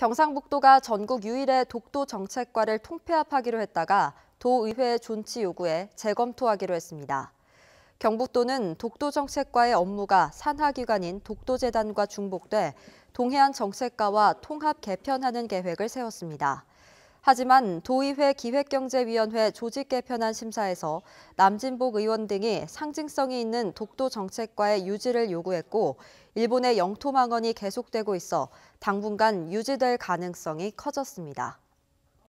경상북도가 전국 유일의 독도 정책과를 통폐합하기로 했다가 도의회 존치 요구에 재검토하기로 했습니다. 경북도는 독도 정책과의 업무가 산하기관인 독도재단과 중복돼 동해안 정책과와 통합 개편하는 계획을 세웠습니다. 하지만 도의회 기획경제위원회 조직 개편안 심사에서 남진복 의원 등이 상징성이 있는 독도 정책과의 유지를 요구했고 일본의 영토망언이 계속되고 있어 당분간 유지될 가능성이 커졌습니다.